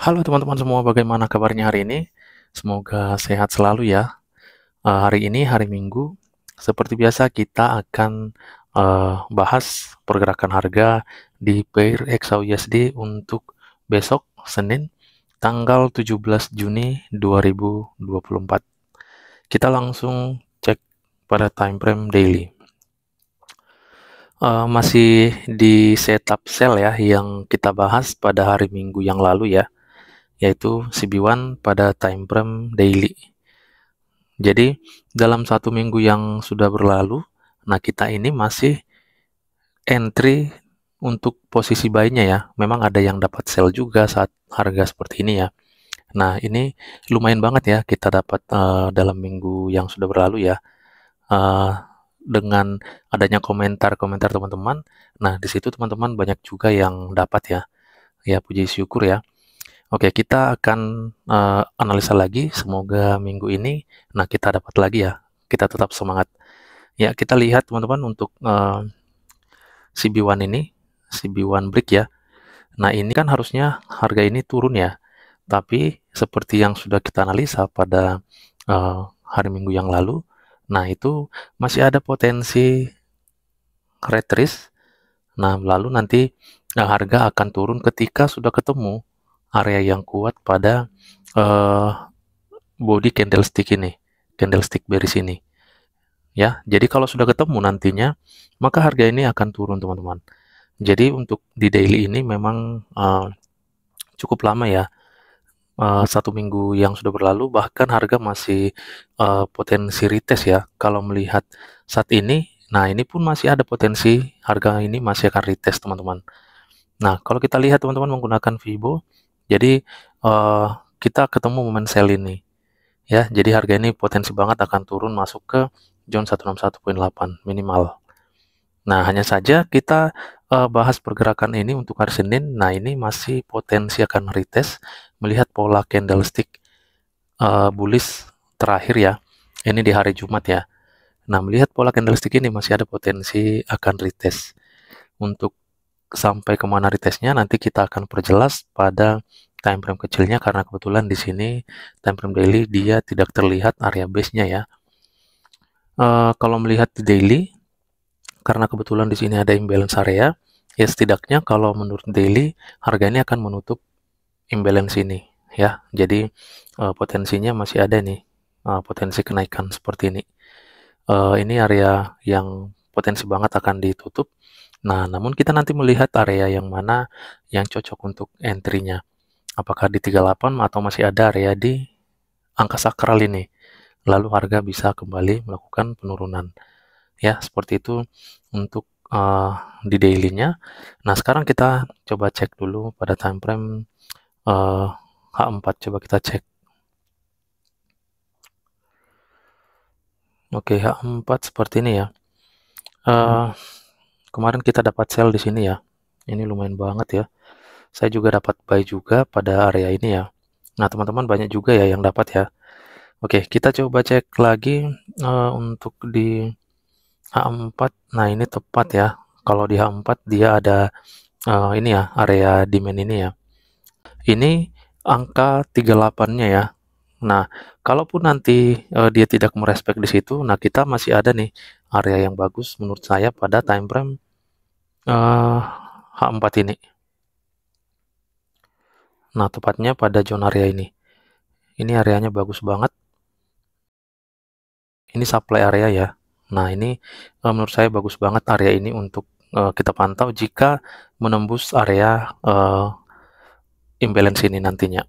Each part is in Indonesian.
Halo teman-teman semua, bagaimana kabarnya hari ini? Semoga sehat selalu ya. Uh, hari ini hari Minggu, seperti biasa kita akan uh, bahas pergerakan harga di pair XAUUSD untuk besok Senin tanggal 17 Juni 2024. Kita langsung cek pada time frame daily. Uh, masih di setup sell ya yang kita bahas pada hari Minggu yang lalu ya yaitu CB1 pada time frame daily. Jadi dalam satu minggu yang sudah berlalu, nah kita ini masih entry untuk posisi buy-nya ya. Memang ada yang dapat sell juga saat harga seperti ini ya. Nah ini lumayan banget ya kita dapat uh, dalam minggu yang sudah berlalu ya. Uh, dengan adanya komentar-komentar teman-teman, nah di situ teman-teman banyak juga yang dapat ya. Ya puji syukur ya. Oke, kita akan uh, analisa lagi. Semoga minggu ini, nah kita dapat lagi ya. Kita tetap semangat. Ya, kita lihat teman-teman untuk uh, eh, CB1 ini, CB1 break ya. Nah, ini kan harusnya harga ini turun ya. Tapi seperti yang sudah kita analisa pada uh, hari Minggu yang lalu, nah itu masih ada potensi retris. Nah, lalu nanti nah, harga akan turun ketika sudah ketemu area yang kuat pada uh, body candlestick ini, candlestick bearish ini. Ya, jadi kalau sudah ketemu nantinya, maka harga ini akan turun teman-teman. Jadi untuk di daily ini memang uh, cukup lama ya, uh, satu minggu yang sudah berlalu, bahkan harga masih uh, potensi retest ya. Kalau melihat saat ini, nah ini pun masih ada potensi harga ini masih akan retest teman-teman. Nah, kalau kita lihat teman-teman menggunakan Vibo, jadi uh, kita ketemu momen sell ini. Ya, jadi harga ini potensi banget akan turun masuk ke zone 161.8 minimal. Nah, hanya saja kita uh, bahas pergerakan ini untuk hari Senin. Nah, ini masih potensi akan retest melihat pola candlestick uh, eh, bullish terakhir ya. Ini di hari Jumat ya. Nah, melihat pola candlestick ini masih ada potensi akan retest. Untuk sampai kemana retestnya nanti kita akan perjelas pada time frame kecilnya karena kebetulan di sini time frame daily dia tidak terlihat area base-nya ya. e, kalau melihat di daily karena kebetulan di sini ada imbalance area, ya setidaknya kalau menurut daily harga ini akan menutup imbalance ini ya. Jadi e, potensinya masih ada nih e, potensi kenaikan seperti ini. e, ini area yang potensi banget akan ditutup Nah, namun kita nanti melihat area yang mana yang cocok untuk entry-nya. Apakah di 38 atau masih ada area di angka sakral ini. Lalu harga bisa kembali melakukan penurunan. Ya, seperti itu untuk uh, di daily-nya. Nah, sekarang kita coba cek dulu pada time frame uh, eh, H4 coba kita cek. Oke, H4 seperti ini ya. Uh, hmm kemarin kita dapat sell di sini ya. Ini lumayan banget ya. Saya juga dapat buy juga pada area ini ya. Nah, teman-teman banyak juga ya yang dapat ya. Oke, kita coba cek lagi uh, untuk di H4. Nah, ini tepat ya. Kalau di H4 dia ada uh, ini ya, area demand ini ya. Ini angka 38-nya ya. Nah, kalaupun nanti uh, dia tidak merespek di situ, nah kita masih ada nih area yang bagus menurut saya pada time frame uh, eh, H4 ini. Nah, tepatnya pada zona area ini. Ini areanya bagus banget. Ini supply area ya. Nah, ini uh, menurut saya bagus banget area ini untuk uh, kita pantau jika menembus area uh, imbalance ini nantinya.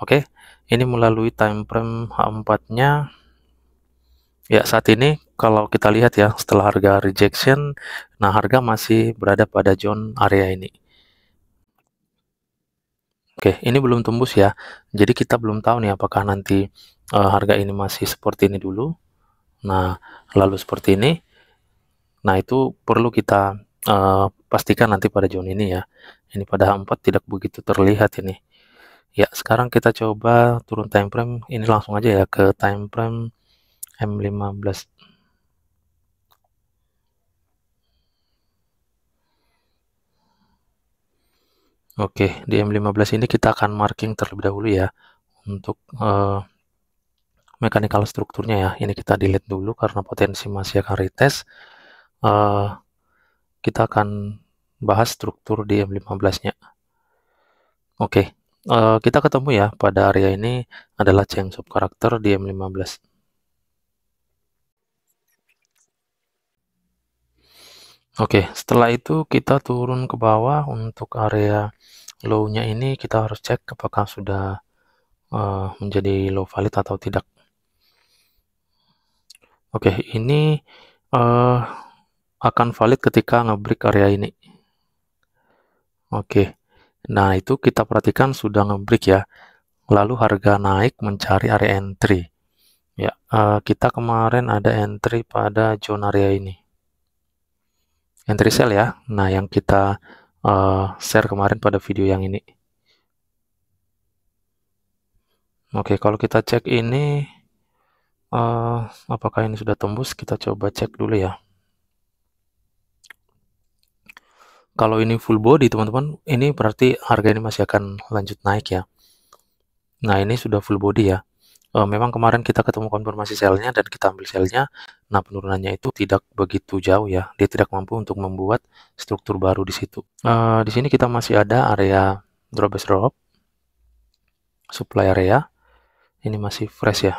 Oke, okay? ini melalui time frame H4-nya Ya, saat ini kalau kita lihat ya setelah harga rejection, nah harga masih berada pada zone area ini. Oke, ini belum tembus ya. Jadi kita belum tahu nih apakah nanti uh, harga ini masih seperti ini dulu. Nah, lalu seperti ini. Nah, itu perlu kita uh, pastikan nanti pada zone ini ya. Ini pada H4 tidak begitu terlihat ini. Ya, sekarang kita coba turun time frame. Ini langsung aja ya ke time frame M15 Oke, di M15 ini kita akan marking terlebih dahulu ya untuk uh, mechanical strukturnya ya. Ini kita delete dulu karena potensi masih akan retest. Uh, eh, kita akan bahas struktur di M15-nya. Oke, uh, kita ketemu ya pada area ini adalah change of character di M15. Oke, setelah itu kita turun ke bawah untuk area low-nya ini kita harus cek apakah sudah uh, menjadi low valid atau tidak. Oke, ini uh, akan valid ketika ngebreak area ini. Oke. Nah, itu kita perhatikan sudah ngebreak ya. Lalu harga naik mencari area entry. Ya, uh, kita kemarin ada entry pada zona area ini entry cell ya. Nah, yang kita uh, share kemarin pada video yang ini. Oke, kalau kita cek ini, uh, apakah ini sudah tembus? Kita coba cek dulu ya. Kalau ini full body, teman-teman, ini berarti harga ini masih akan lanjut naik ya. Nah, ini sudah full body ya uh, memang kemarin kita ketemu konfirmasi selnya dan kita ambil selnya. Nah, penurunannya itu tidak begitu jauh ya. Dia tidak mampu untuk membuat struktur baru di situ. Uh, di sini kita masih ada area drop base drop, supply area. Ini masih fresh ya.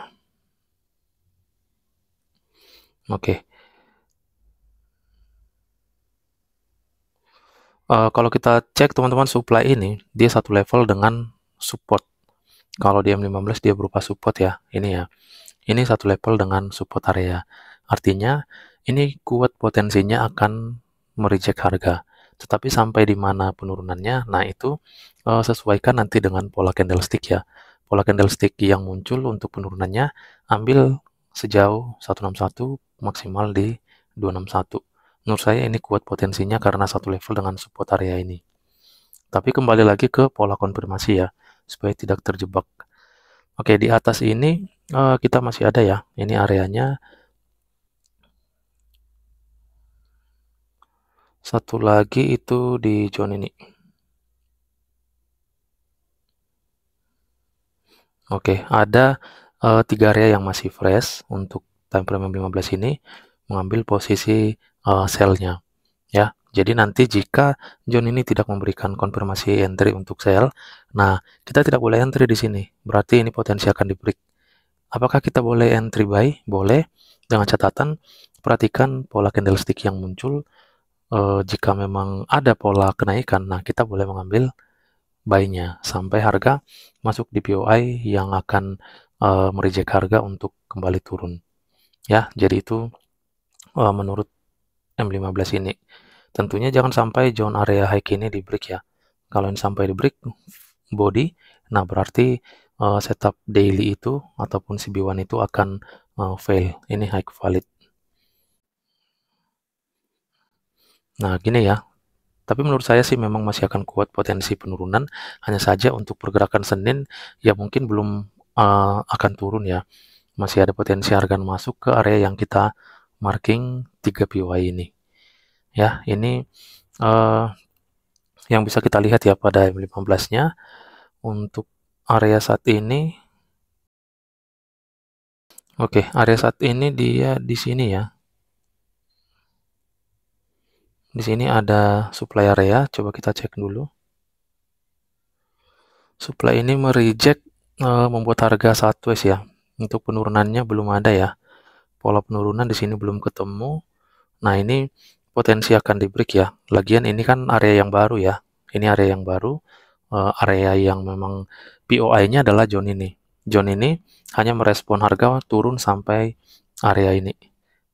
Oke. Okay. Uh, eh, kalau kita cek teman-teman supply ini, dia satu level dengan support kalau di M15 dia berupa support ya ini ya ini satu level dengan support area artinya ini kuat potensinya akan mereject harga tetapi sampai di mana penurunannya nah itu e, sesuaikan nanti dengan pola candlestick ya pola candlestick yang muncul untuk penurunannya ambil sejauh 161 maksimal di 261 menurut saya ini kuat potensinya karena satu level dengan support area ini tapi kembali lagi ke pola konfirmasi ya supaya tidak terjebak. Oke, di atas ini uh, kita masih ada ya. Ini areanya. Satu lagi itu di zone ini. Oke, ada uh, tiga area yang masih fresh untuk time frame 15 ini mengambil posisi uh, selnya ya. Jadi nanti jika John ini tidak memberikan konfirmasi entry untuk sell, nah kita tidak boleh entry di sini. Berarti ini potensi akan di break. Apakah kita boleh entry buy? Boleh. Dengan catatan perhatikan pola candlestick yang muncul. E, jika memang ada pola kenaikan, nah kita boleh mengambil buy-nya sampai harga masuk di POI yang akan e, eh, merejek harga untuk kembali turun. Ya, jadi itu e, menurut M15 ini. Tentunya jangan sampai zone area high ini di break ya. Kalau ini sampai di break body, nah berarti uh, setup daily itu ataupun CB1 itu akan uh, fail. Ini high valid. Nah, gini ya. Tapi menurut saya sih memang masih akan kuat potensi penurunan, hanya saja untuk pergerakan Senin ya mungkin belum uh, akan turun ya. Masih ada potensi harga masuk ke area yang kita marking 3 PY ini ya ini uh, yang bisa kita lihat ya pada M15 nya untuk area saat ini Oke, okay, area saat ini dia di sini ya. Di sini ada supply area, coba kita cek dulu. Supply ini mereject uh, membuat harga sideways ya. Untuk penurunannya belum ada ya. Pola penurunan di sini belum ketemu. Nah, ini potensi akan di break ya. Lagian ini kan area yang baru ya. Ini area yang baru, uh, area yang memang POI-nya adalah zone ini. Zone ini hanya merespon harga turun sampai area ini.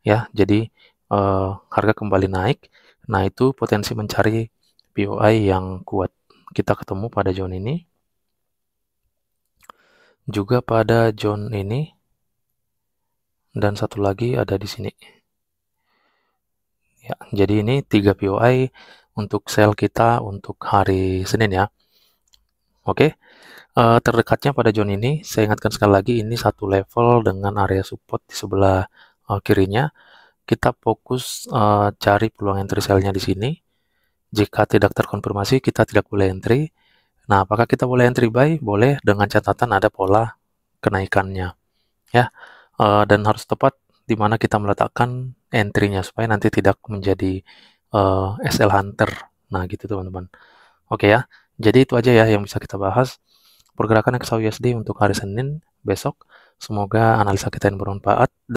Ya, jadi uh, harga kembali naik. Nah, itu potensi mencari POI yang kuat. Kita ketemu pada zone ini. Juga pada zone ini. Dan satu lagi ada di sini. Ya, jadi ini 3 POI untuk sel kita untuk hari Senin ya. Oke, uh, terdekatnya pada zone ini, saya ingatkan sekali lagi ini satu level dengan area support di sebelah uh, kirinya. Kita fokus uh, cari peluang entry selnya di sini. Jika tidak terkonfirmasi, kita tidak boleh entry. Nah, apakah kita boleh entry buy? Boleh dengan catatan ada pola kenaikannya. Ya, uh, dan harus tepat di mana kita meletakkan entry-nya supaya nanti tidak menjadi uh, eh, SL Hunter. Nah, gitu teman-teman. Oke ya. Jadi itu aja ya yang bisa kita bahas. Pergerakan XAUUSD untuk hari Senin besok. Semoga analisa kita yang bermanfaat.